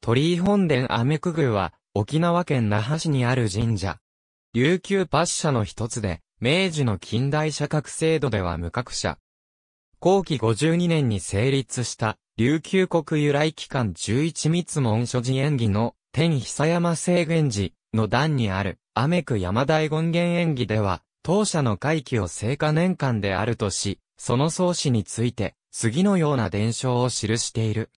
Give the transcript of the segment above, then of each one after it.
鳥居本殿アメク宮は、沖縄県那覇市にある神社。琉球パッ社の一つで、明治の近代社格制度では無格者。後期52年に成立した、琉球国由来機関11密門所寺演技の、天久山聖源寺の段にある、アメク山大権現演技では、当社の会期を成果年間であるとし、その創始について、次のような伝承を記している。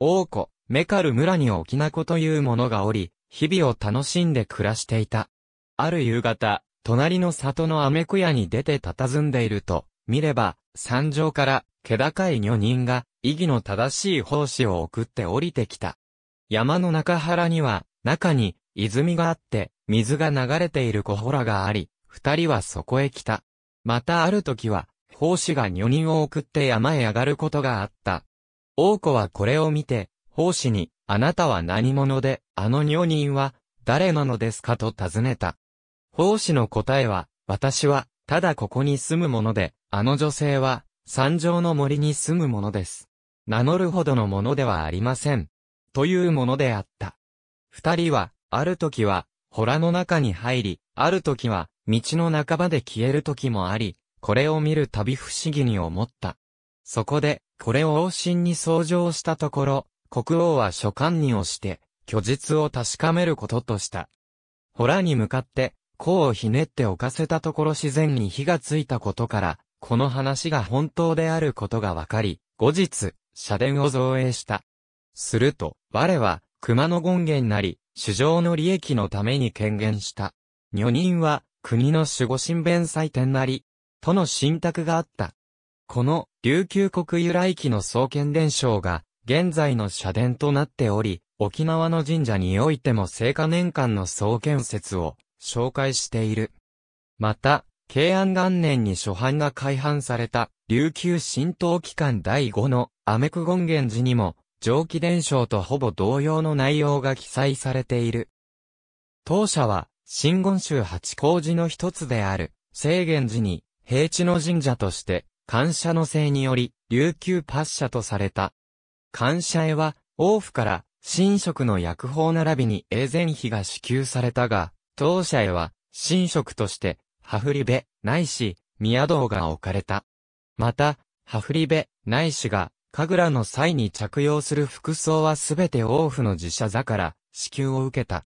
王子、メカル村に沖な子という者がおり、日々を楽しんで暮らしていた。ある夕方、隣の里のアメク屋に出て佇んでいると、見れば、山上から、気高い女人が、意義の正しい奉仕を送って降りてきた。山の中原には、中に、泉があって、水が流れている小らがあり、二人はそこへ来た。またある時は、奉仕が女人を送って山へ上がることがあった。王子はこれを見て、奉仕に、あなたは何者で、あの女人は、誰なのですかと尋ねた。奉仕の答えは、私は、ただここに住むもので、あの女性は、山上の森に住むものです。名乗るほどのものではありません。というものであった。二人は、ある時は、洞の中に入り、ある時は、道の半ばで消える時もあり、これを見るたび不思議に思った。そこで、これを往診に相乗したところ、国王は書簡にをして、虚実を確かめることとした。ホラに向かって、甲をひねって置かせたところ自然に火がついたことから、この話が本当であることがわかり、後日、社殿を造営した。すると、我は、熊野権限なり、主上の利益のために権限した。女人は、国の守護神弁祭典なり、との信託があった。この、琉球国由来記の創建伝承が、現在の社殿となっており、沖縄の神社においても聖火年間の創建説を紹介している。また、慶安元年に初版が改版された、琉球新党機関第5のアメクゴン源にも、蒸気伝承とほぼ同様の内容が記載されている。当社は、新言宗八工寺の一つである、聖源寺に、平地の神社として、感謝の聖により、琉球パッシャとされた、感謝絵は、王府から、神職の薬法並びに永前費が支給されたが、当社へは、神職として、ハフリベ、ないし、宮道が置かれた。また、ハフリベ、ないしが、神楽の際に着用する服装はすべて王府の自社座から、支給を受けた。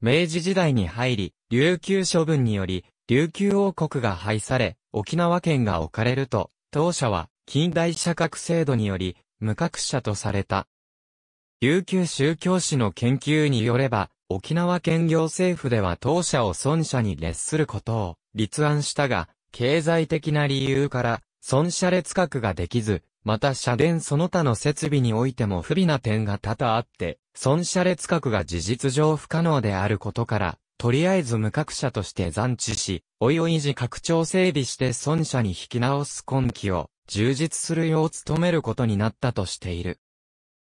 明治時代に入り、琉球処分により、琉球王国が廃され、沖縄県が置かれると、当社は、近代社格制度により、無格者とされた。琉球宗教史の研究によれば、沖縄県行政府では当社を孫社に列することを立案したが、経済的な理由から、孫社列格ができず、また社殿その他の設備においても不備な点が多々あって、孫社列格が事実上不可能であることから、とりあえず無格者として残置し、おいおいじ拡張整備して孫社に引き直す根気を充実するよう努めることになったとしている。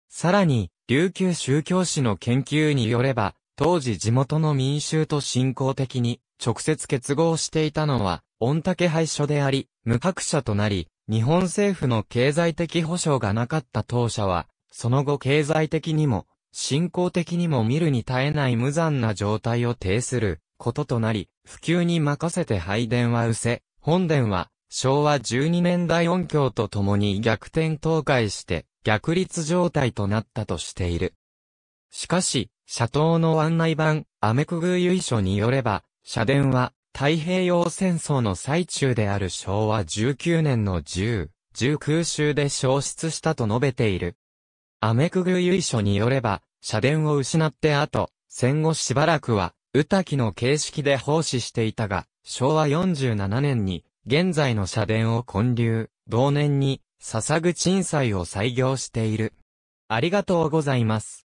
さらに、琉球宗教史の研究によれば、当時地元の民衆と信仰的に直接結合していたのは、御嶽廃所であり、無格者となり、日本政府の経済的保障がなかった当社は、その後経済的にも、信仰的にも見るに耐えない無残な状態を呈することとなり、普及に任せて拝殿は失せ、本殿は昭和12年代音響とともに逆転倒壊して逆立状態となったとしている。しかし、社頭の案内版、アメクグー由書によれば、社殿は太平洋戦争の最中である昭和19年の10、10空襲で消失したと述べている。アメクグ由書によれば、社殿を失って後、戦後しばらくは、宇滝の形式で奉仕していたが、昭和47年に、現在の社殿を建立、同年に、笹ぐ賃祭を採用している。ありがとうございます。